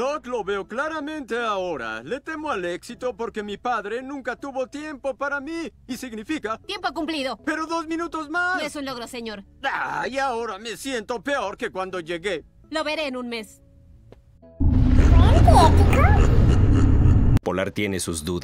Doc, lo veo claramente ahora. Le temo al éxito porque mi padre nunca tuvo tiempo para mí. Y significa... Tiempo cumplido. Pero dos minutos más. es un logro, señor. Ah, y ahora me siento peor que cuando llegué. Lo veré en un mes. Polar tiene sus dudas.